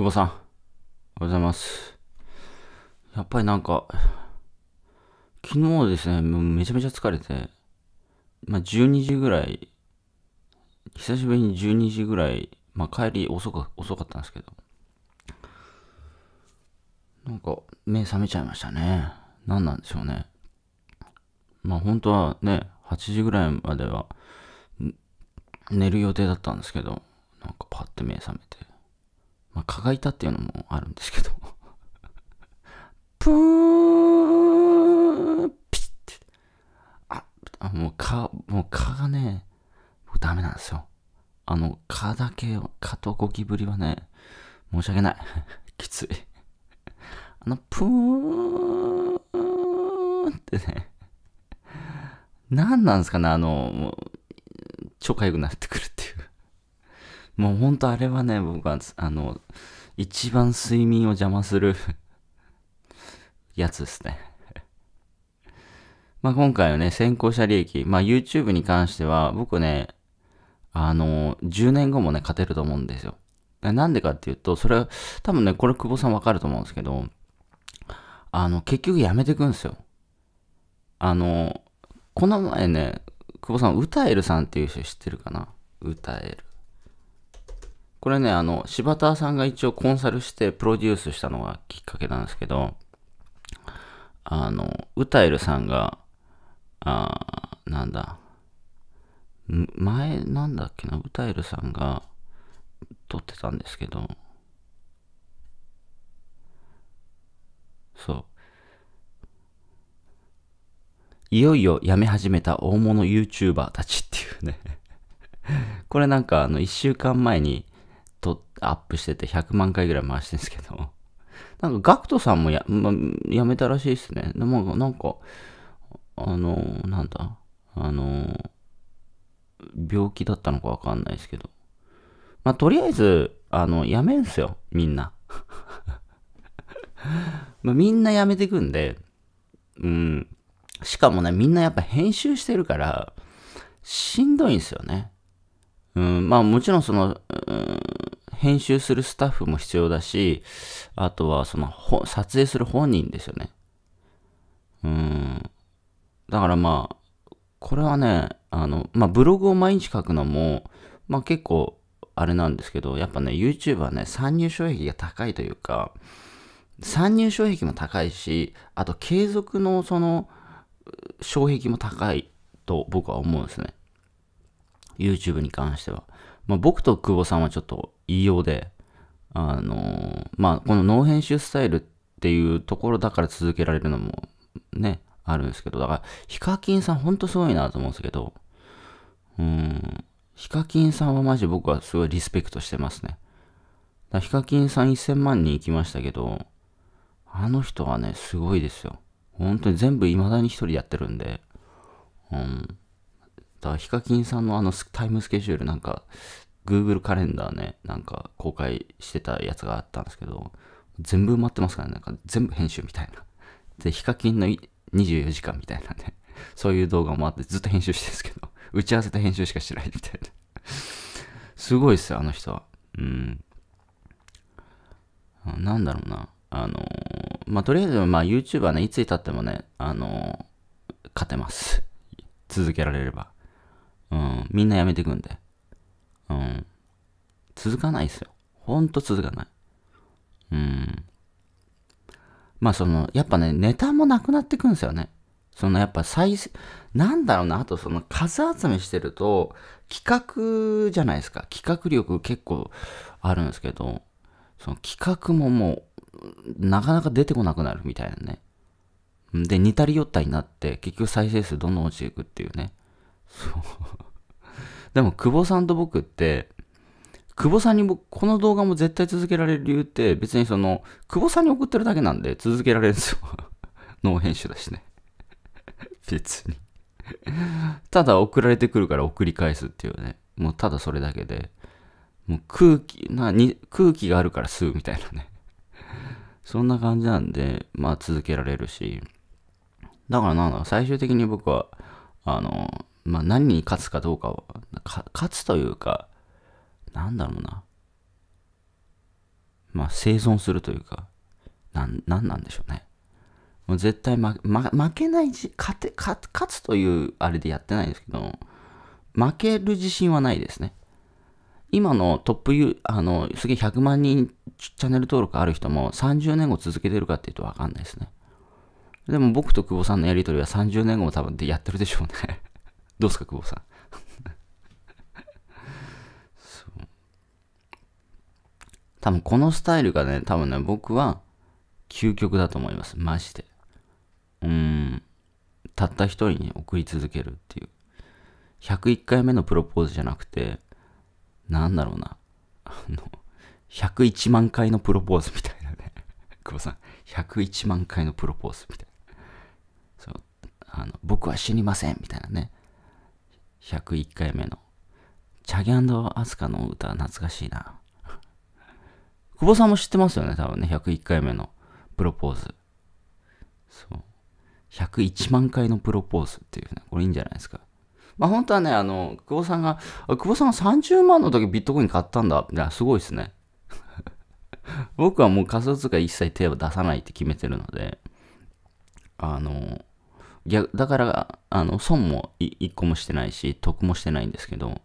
久保さん、おはようございます。やっぱりなんか、昨日ですね、もうめちゃめちゃ疲れて、まあ、12時ぐらい、久しぶりに12時ぐらい、まあ、帰り遅か遅かったんですけど、なんか目覚めちゃいましたね。何なんでしょうね。まあ本当はね、8時ぐらいまでは寝る予定だったんですけど、なんかパッて目覚めて。まあ、蚊がいたっていうのもあるんですけどプーピッてあもう蚊もう蚊がね僕ダメなんですよあの蚊だけ蚊とゴキブリはね申し訳ない きついあのプーってね何なんですかねあの超かゆくなってくるもうほんとあれはね、僕は、あの、一番睡眠を邪魔する やつですね まあ今回はね、先行者利益。まあ YouTube に関しては、僕ね、あの、10年後もね、勝てると思うんですよ。なんでかっていうと、それは、多分ね、これ久保さんわかると思うんですけど、あの、結局やめてくんですよ。あの、この前ね、久保さん、歌えるさんっていう人知ってるかな歌える。これね、あの、柴田さんが一応コンサルしてプロデュースしたのがきっかけなんですけど、あの、歌えるさんが、あなんだ、前、なんだっけな、歌えるさんが撮ってたんですけど、そう。いよいよ辞め始めた大物 YouTuber たちっていうねこれなんかあの、一週間前に、アップしてて100万回ぐらい回してるんですけど、なんか GACKT さんもや、ま、やめたらしいですね。でもなんか、あの、なんだ、あの、病気だったのかわかんないですけど。まあ、とりあえず、あの、やめんすよ、みんな。まあ、みんなやめてくんで、うん。しかもね、みんなやっぱ編集してるから、しんどいんですよね。うん、まあもちろんその、編集するスタッフも必要だし、あとはその、撮影する本人ですよね。うん。だからまあ、これはね、あの、まあブログを毎日書くのも、まあ結構、あれなんですけど、やっぱね、YouTube はね、参入障壁が高いというか、参入障壁も高いし、あと継続のその、障壁も高いと僕は思うんですね。YouTube に関しては。まあ、僕と久保さんはちょっと言いようで、あのー、まあ、このノー編集スタイルっていうところだから続けられるのもね、あるんですけど、だから、ヒカキンさんほんとすごいなと思うんですけど、うん、ヒカキンさんはマジ僕はすごいリスペクトしてますね。だヒカキンさん1000万人行きましたけど、あの人はね、すごいですよ。本当に全部未だに一人やってるんで、うん。だヒカキンさんのあのタイムスケジュールなんか Google カレンダーね、なんか公開してたやつがあったんですけど、全部埋まってますからね、なんか全部編集みたいな。で、ヒカキンの24時間みたいなね、そういう動画もあってずっと編集してるんですけど、打ち合わせた編集しかしてないみたいな。すごいっすよ、あの人は。うん。なんだろうな。あのまあ、とりあえず、ま YouTube r ね、いつにたってもね、あの勝てます。続けられれば。うん、みんなやめてくんで。うん。続かないっすよ。ほんと続かない。うん。まあその、やっぱね、ネタもなくなってくんですよね。そのやっぱ再生、なんだろうな、あとその数集めしてると、企画じゃないですか。企画力結構あるんですけど、その企画ももう、なかなか出てこなくなるみたいなね。で、似たり寄ったりになって、結局再生数どんどん落ちていくっていうね。そう。でも、久保さんと僕って、久保さんに僕、この動画も絶対続けられる理由って、別にその、久保さんに送ってるだけなんで、続けられるんですよ。脳 編集だしね。別にただ送られてくるから送り返すっていうね。もうただそれだけで。もう空気、な、に、空気があるから吸うみたいなね。そんな感じなんで、まあ続けられるし。だからなんだろう、最終的に僕は、あの、まあ何に勝つかどうかは、か勝つというか、なんだろうな。まあ生存するというか、なん、なんなんでしょうね。もう絶対負、ま、負けないじ、勝て、勝つというあれでやってないんですけど、負ける自信はないですね。今のトップユあの、すげえ100万人チャンネル登録ある人も30年後続けてるかっていうとわかんないですね。でも僕と久保さんのやりとりは30年後も多分でやってるでしょうねどうですか、久保さん。そう多分このスタイルがね、多分ね、僕は究極だと思います。マジで。うーん。たった一人に送り続けるっていう。101回目のプロポーズじゃなくて、なんだろうな。あの、101万回のプロポーズみたいなね。久保さん、101万回のプロポーズみたいな。そう。あの、僕は死にませんみたいなね。101回目の。チャギアスカの歌、懐かしいな。久保さんも知ってますよね、多分ね。101回目のプロポーズ。そう。101万回のプロポーズっていうね。これいいんじゃないですか。まあ本当はね、あの、久保さんが、久保さんが30万の時ビットコイン買ったんだ。いや、すごいですね。僕はもう仮想通貨一切手を出さないって決めてるので、あの、逆だからあの損も一個もしてないし得もしてないんですけど、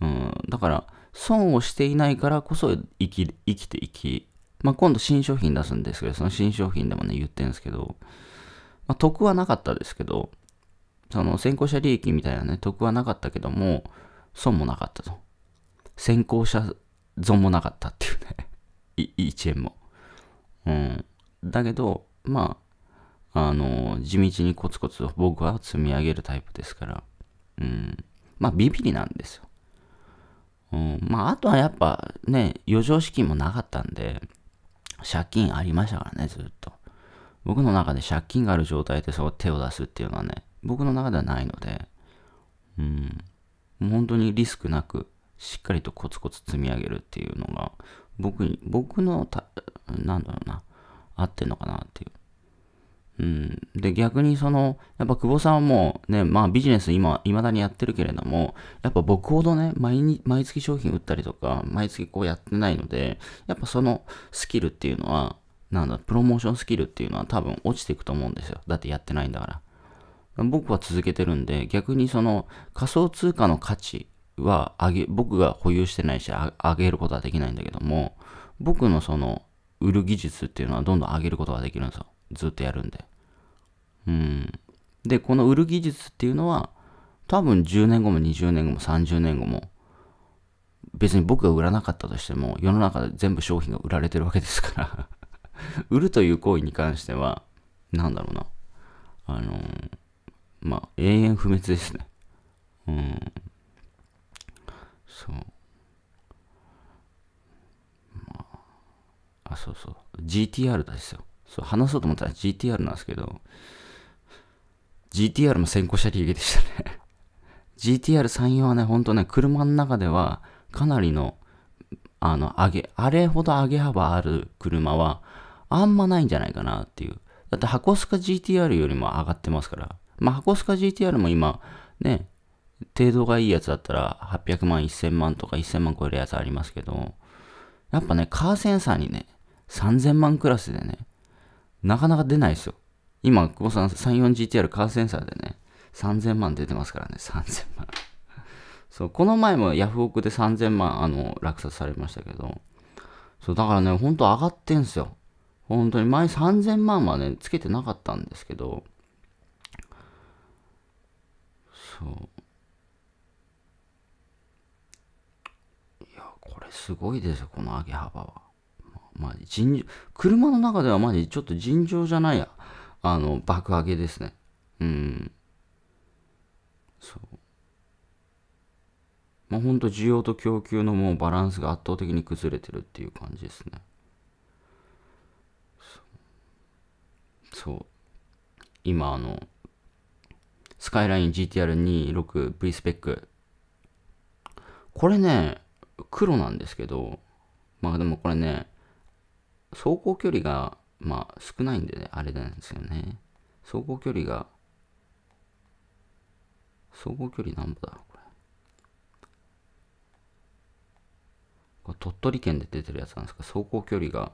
うん、だから損をしていないからこそ生き生きていき、まあ、今度新商品出すんですけどその新商品でもね言ってるんですけど、まあ、得はなかったですけどその先行者利益みたいなね得はなかったけども損もなかったと先行者損もなかったっていうね1 円もうんだけどまああの、地道にコツコツ僕は積み上げるタイプですから、うん。まあ、ビビりなんですよ。うん、まあ、あとはやっぱね、余剰資金もなかったんで、借金ありましたからね、ずっと。僕の中で借金がある状態でそこ手を出すっていうのはね、僕の中ではないので、うん、もう本当にリスクなく、しっかりとコツコツ積み上げるっていうのが、僕に、僕のた、なんだろうな、合ってんのかなっていう。うん、で逆にそのやっぱ久保さんはもうね、まあ、ビジネス今いまだにやってるけれどもやっぱ僕ほどね毎毎月商品売ったりとか毎月こうやってないのでやっぱそのスキルっていうのはなんだプロモーションスキルっていうのは多分落ちていくと思うんですよだってやってないんだから僕は続けてるんで逆にその仮想通貨の価値は上げ僕が保有してないし上げることはできないんだけども僕のその売る技術っていうのはどんどん上げることができるんですよずっとやるんで。うん。で、この売る技術っていうのは、多分10年後も20年後も30年後も、別に僕が売らなかったとしても、世の中で全部商品が売られてるわけですから 売るという行為に関しては、なんだろうな。あのー、まあ、永遠不滅ですね。うん。そう。まあ、あ、そうそう。GTR ですよ。そう、話そうと思ったら GTR なんですけど、GTR も先行車利益でしたね GTR34 はね、ほんとね、車の中ではかなりの、あの、上げ、あれほど上げ幅ある車はあんまないんじゃないかなっていう。だって箱スカ GTR よりも上がってますから。まあ、箱スカ GTR も今、ね、程度がいいやつだったら800万、1000万とか1000万超えるやつありますけど、やっぱね、カーセンサーにね、3000万クラスでね、なかなか出ないですよ。今、久保さん 34GTR カーセンサーでね、3000万出てますからね、3000万。そう、この前もヤフオクで3000万、あの、落札されましたけど、そう、だからね、ほんと上がってんすよ。本当に前3000万はね、つけてなかったんですけど、そう。いや、これすごいですよ、この上げ幅は。まあ、尋常、車の中ではまジちょっと尋常じゃないや。あの、爆上げですね。うん。そう。まあ、ほんと需要と供給のもうバランスが圧倒的に崩れてるっていう感じですね。そう。今、あの、スカイライン GTR26 V スペック。これね、黒なんですけど、まあでもこれね、走行距離がまあ少ないんで、ね、あれなんですよね。走行距離が、走行距離何歩だこれ。これ鳥取県で出てるやつなんですか走行距離が、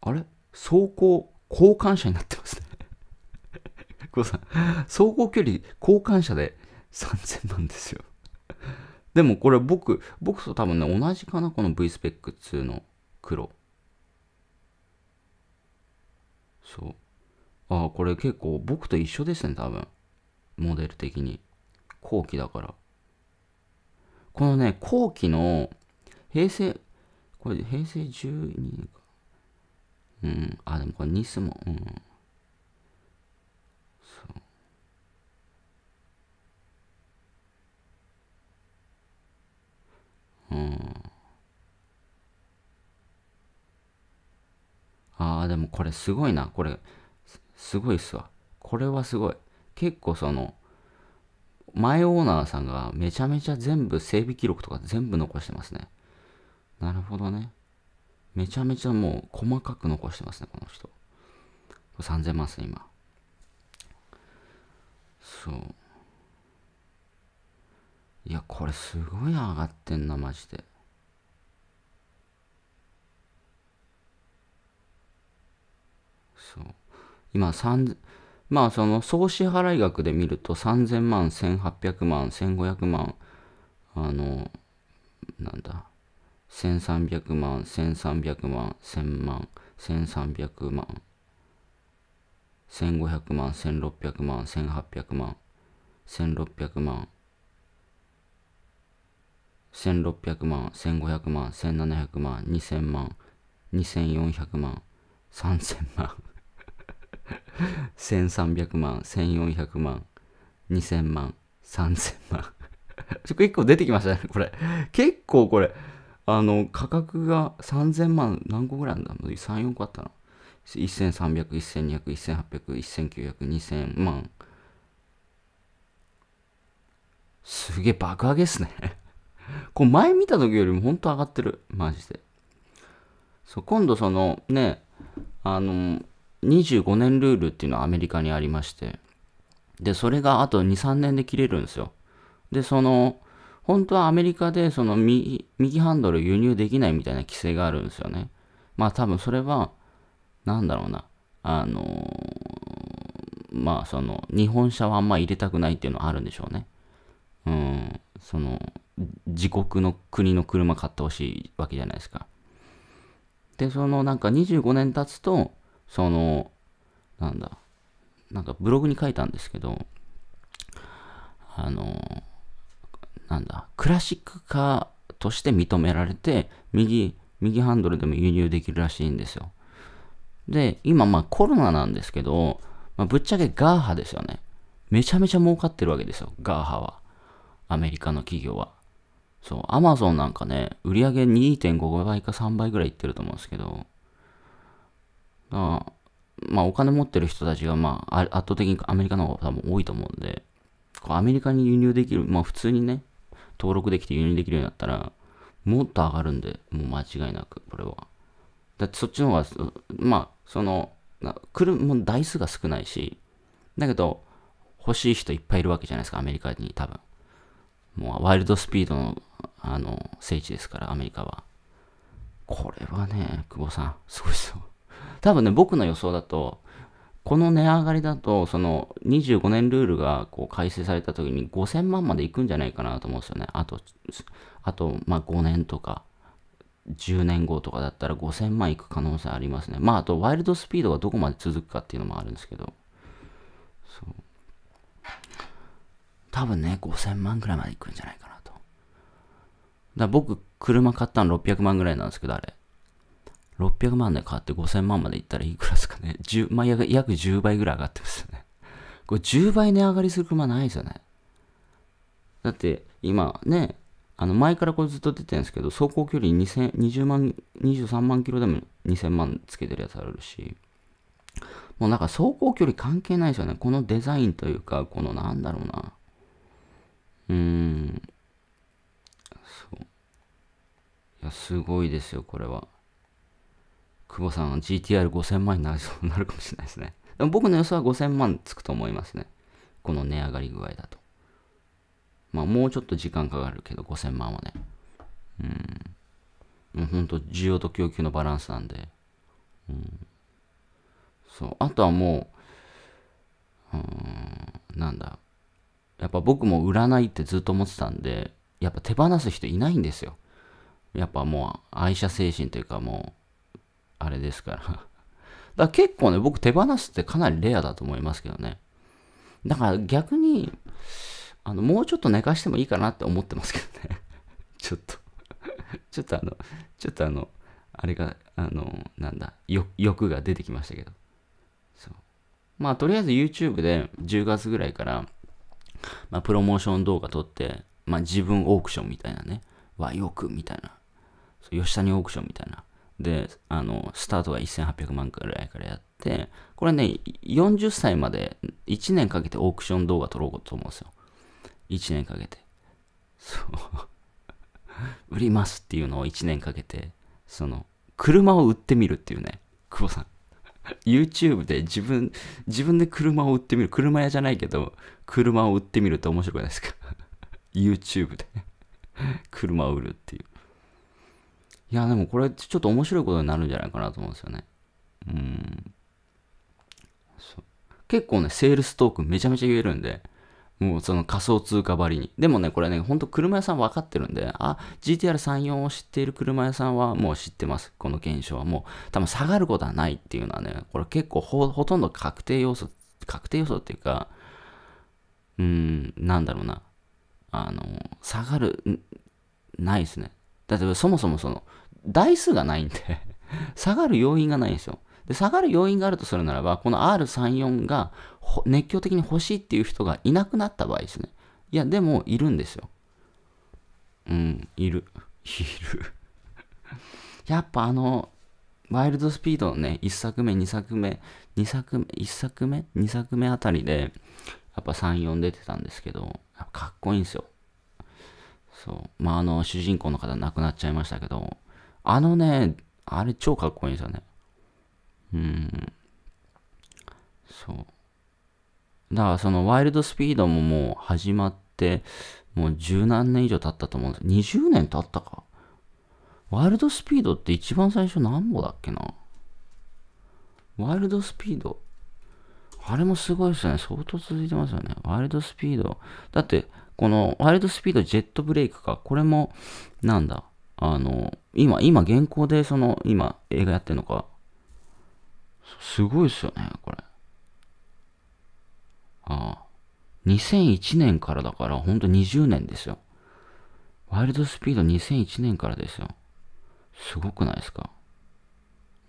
あれ走行交換車になってますね。久保さん、走行距離交換車で3000万ですよ。でもこれ僕、僕と多分ね、同じかな、この VSpec2 の黒。そう。ああ、これ結構僕と一緒ですね、多分。モデル的に。後期だから。このね、後期の平成、これ平成12年か。うん、あ、でもこれニスも、うん。うん。ああ、でもこれすごいな。これす、すごいっすわ。これはすごい。結構その、前オーナーさんがめちゃめちゃ全部整備記録とか全部残してますね。なるほどね。めちゃめちゃもう細かく残してますね、この人。3000万っすね、今。そう。いや、これすごい上がってんな、マジで。そう。今、3、まあ、その、総支払額で見ると、3000万、1800万、1500万、あの、なんだ、1300万、1300万、1000万、1300万、1500万、1600万、1800万、1600万、1600万、1500万、1700万、2000万、2400万、3000万、1300万、1400万、2000万、3000万。ちょっと出てきましたね、これ。結構これ、あの、価格が3000万何個ぐらいあんだ ?3、4個あったな。1300、1200、1800、1900、2000万。すげえ爆上げっすねこう前見た時よりも本当上がってる。マジで。そう、今度そのね、あの、25年ルールっていうのはアメリカにありまして、で、それがあと2、3年で切れるんですよ。で、その、本当はアメリカでその右右ハンドル輸入できないみたいな規制があるんですよね。まあ多分それは、なんだろうな、あのー、まあその、日本車はあんま入れたくないっていうのはあるんでしょうね。うん。その自国の国の車買ってほしいわけじゃないですか。で、そのなんか25年経つと、その、なんだ、なんかブログに書いたんですけど、あの、なんだ、クラシックカーとして認められて、右、右ハンドルでも輸入できるらしいんですよ。で、今まあコロナなんですけど、まあ、ぶっちゃけガーハですよね。めちゃめちゃ儲かってるわけですよ、ガーハは。アメリカの企業は。そう、アマゾンなんかね、売り上げ2.5倍か3倍ぐらいいってると思うんですけど、あ、まあお金持ってる人たちが、まあ、圧倒的にアメリカの方が多分多いと思うんで、アメリカに輸入できる、まあ普通にね、登録できて輸入できるようになったら、もっと上がるんで、もう間違いなく、これは。だってそっちの方が、まあ、その、来るも台数が少ないし、だけど、欲しい人いっぱいいるわけじゃないですか、アメリカに多分。もうワイルドスピードのあの聖地ですから、アメリカは。これはね、久保さん、すごいですよ。多分ね、僕の予想だと、この値上がりだと、その25年ルールがこう改正された時に5000万までいくんじゃないかなと思うんですよね。あと、あと、まあ5年とか、10年後とかだったら5000万いく可能性ありますね。まああと、ワイルドスピードがどこまで続くかっていうのもあるんですけど。そう。多分ね、5000万ぐらいまで行くんじゃないかなと。だ僕、車買ったの600万ぐらいなんですけど、あれ。600万で買って5000万までいったらいくらですかね。10、まあ、約10倍ぐらい上がってますよね。これ10倍値上がりする車ないですよね。だって、今ね、あの前からこれずっと出てるんですけど、走行距離2 0 0 20万、23万キロでも2000万つけてるやつあるし、もうなんか走行距離関係ないですよね。このデザインというか、このなんだろうな。うん。そう。いや、すごいですよ、これは。久保さん GTR5000 万になりそうに なるかもしれないですね。でも僕の予想は5000万つくと思いますね。この値上がり具合だと。まあ、もうちょっと時間かかるけど、5000万はね。うん。もうほんと、需要と供給のバランスなんで。うん。そう。あとはもう、うん、なんだ。やっぱ僕も占いってずっと思ってたんで、やっぱ手放す人いないんですよ。やっぱもう愛車精神というかもう、あれですから だから結構ね、僕手放すってかなりレアだと思いますけどね。だから逆に、あの、もうちょっと寝かしてもいいかなって思ってますけどね ちょっとちょっとあの、ちょっとあの、あれが、あの、なんだ、欲が出てきましたけど。そう。まあとりあえず YouTube で10月ぐらいから、まあ、プロモーション動画撮って、まあ、自分オークションみたいなね、わ、よくみたいな、吉谷オークションみたいな。で、あの、スタートが1800万くらいからやって、これね、40歳まで1年かけてオークション動画撮ろうと思うんですよ。1年かけて。そう。売りますっていうのを1年かけて、その、車を売ってみるっていうね、久保さん。YouTube で自分、自分で車を売ってみる。車屋じゃないけど、車を売ってみると面白くないですか ?YouTube で車を売るっていう。いや、でもこれちょっと面白いことになるんじゃないかなと思うんですよね。うん。結構ね、セールストークめちゃめちゃ言えるんで、もうその仮想通貨ばりに。でもね、これね、ほんと車屋さん分かってるんで、あ、GTR34 を知っている車屋さんはもう知ってます。この現象はもう、多分下がることはないっていうのはね、これ結構ほ、ほとんど確定要素、確定要素っていうか、うん、なんだろうな。あの、下がる、ないですね。だってそもそもその、台数がないんで 下がる要因がないんですよ。で、下がる要因があるとするならば、この R34 が熱狂的に欲しいっていう人がいなくなった場合ですね。いや、でも、いるんですよ。うん、いる。いる やっぱあの、ワイルドスピードのね、1作目、2作目、2作目、1作目 ?2 作目あたりで、やっぱ3、4出てたんですけど、やっぱかっこいいんですよ。そう。まあ、あの、主人公の方亡くなっちゃいましたけど、あのね、あれ超かっこいいんですよね。うん。そう。だからそのワイルドスピードももう始まって、もう十何年以上経ったと思うんです20年経ったかワイルドスピードって一番最初何本だっけなワイルドスピードあれもすごいですね。相当続いてますよね。ワイルドスピード。だって、このワイルドスピードジェットブレイクか。これも、なんだ。あの、今、今、現行でその、今、映画やってんのか。すごいっすよね、これ。ああ。2001年からだから、ほんと20年ですよ。ワイルドスピード2001年からですよ。すごくないですか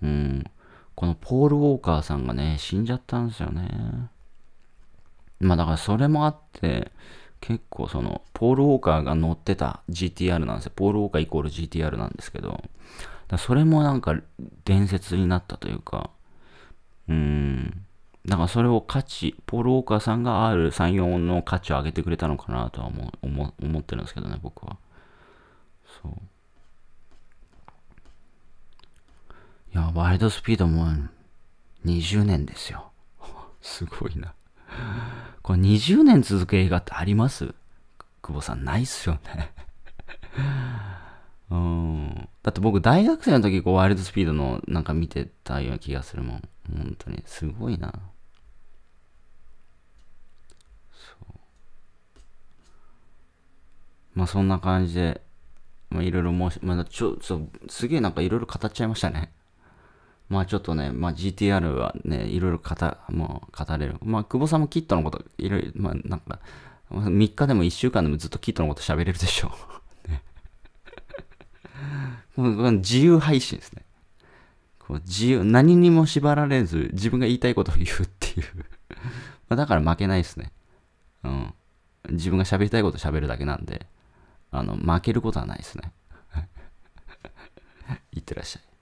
うん。このポール・ウォーカーさんがね、死んじゃったんですよね。まあだからそれもあって、結構その、ポール・ウォーカーが乗ってた GTR なんですよ。ポール・ウォーカーイコール GTR なんですけど、それもなんか伝説になったというか、うーん。だからそれを価値、ポール・ウォーカーさんが R34 の価値を上げてくれたのかなとは思思思ってるんですけどね、僕は。そう。いや、ワイルドスピードも20年ですよ。すごいな。これ20年続く映画ってあります久保さん、ないっすよね うん。だって僕、大学生の時、こう、ワイルドスピードのなんか見てたような気がするもん。本当に、すごいな。まあそんな感じで、まあいろいろ申し、まあちょ、ちょ、すげえなんかいろいろ語っちゃいましたね。まあちょっとね、まあ GTR はね、いろいろ語、もう語れる。まあ久保さんもキットのこと、いろいろ、まあなんか、3日でも1週間でもずっとキットのこと喋れるでしょう。自由配信ですね。こう自由、何にも縛られず、自分が言いたいことを言うっていうまだから負けないですね。うん。自分が喋りたいこと喋るだけなんで。あの、負けることはないですね。いってらっしゃい。